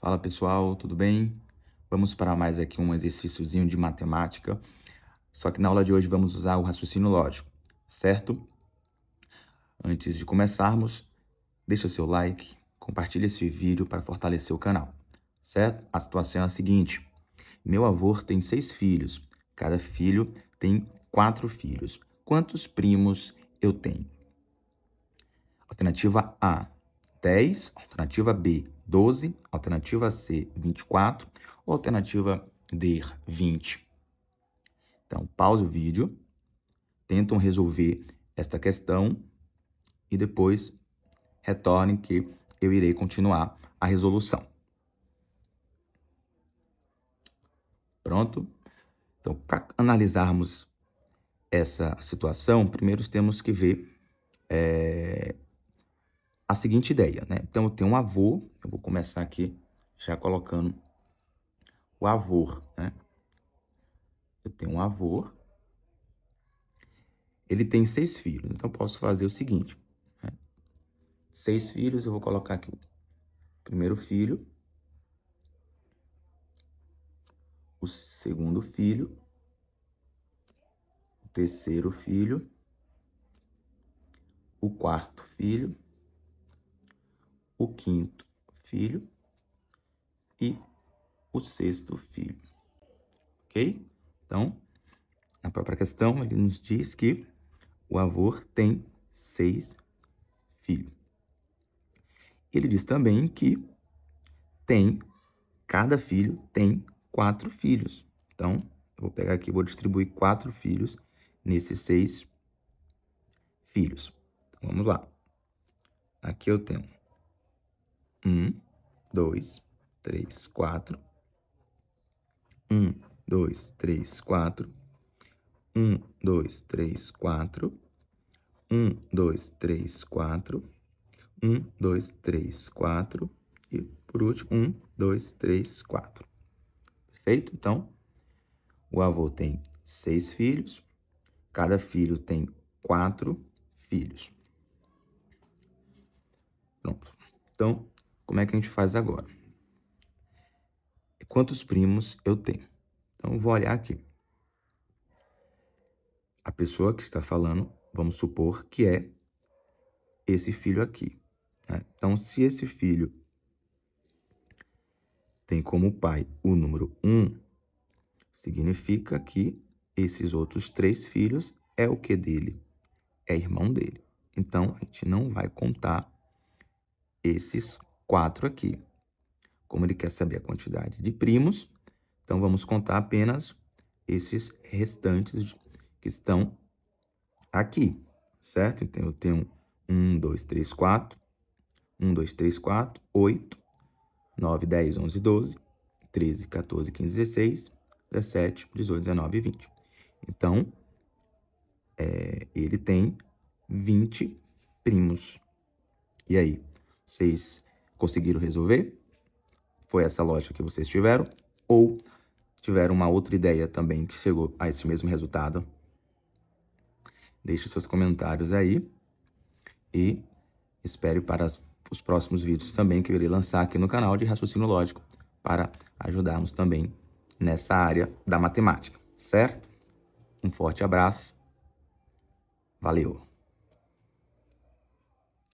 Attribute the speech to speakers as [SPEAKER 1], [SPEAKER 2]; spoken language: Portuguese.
[SPEAKER 1] Fala pessoal, tudo bem? Vamos para mais aqui um exercíciozinho de matemática. Só que na aula de hoje vamos usar o raciocínio lógico, certo? Antes de começarmos, deixa seu like, compartilha esse vídeo para fortalecer o canal, certo? A situação é a seguinte: meu avô tem seis filhos, cada filho tem quatro filhos. Quantos primos eu tenho? Alternativa A, 10, alternativa B, 12, alternativa C, 24, ou alternativa D, 20. Então, pause o vídeo, tentam resolver esta questão e depois retornem que eu irei continuar a resolução. Pronto? Então, para analisarmos essa situação, primeiro temos que ver é, a seguinte ideia, né? Então eu tenho um avô, eu vou começar aqui já colocando o avô, né? Eu tenho um avô, ele tem seis filhos, então eu posso fazer o seguinte: né? seis filhos, eu vou colocar aqui o primeiro filho, o segundo filho, o terceiro filho, o quarto filho o quinto filho e o sexto filho. Ok? Então, na própria questão, ele nos diz que o avô tem seis filhos. Ele diz também que tem, cada filho tem quatro filhos. Então, eu vou pegar aqui, vou distribuir quatro filhos nesses seis filhos. Então, vamos lá. Aqui eu tenho 2, 3, 4. 1, 2, 3, 4. 1, 2, 3, 4. 1, 2, 3, 4. 1, 2, 3, 4. E por último, 1, 2, 3, 4. Perfeito? Então, o avô tem seis filhos, cada filho tem quatro filhos. Pronto. Então, como é que a gente faz agora? Quantos primos eu tenho? Então, vou olhar aqui. A pessoa que está falando, vamos supor que é esse filho aqui. Né? Então, se esse filho tem como pai o número 1, significa que esses outros três filhos é o que dele? É irmão dele. Então, a gente não vai contar esses 4 aqui. Como ele quer saber a quantidade de primos, então vamos contar apenas esses restantes que estão aqui, certo? Então, eu tenho 1, 2, 3, 4, 1, 2, 3, 4, 8, 9, 10, 11, 12, 13, 14, 15, 16, 17, 18, 19 e 20. Então, é, ele tem 20 primos. E aí, vocês conseguiram resolver, foi essa lógica que vocês tiveram, ou tiveram uma outra ideia também que chegou a esse mesmo resultado. Deixe seus comentários aí e espere para os próximos vídeos também que eu irei lançar aqui no canal de Raciocínio Lógico para ajudarmos também nessa área da matemática, certo? Um forte abraço. Valeu!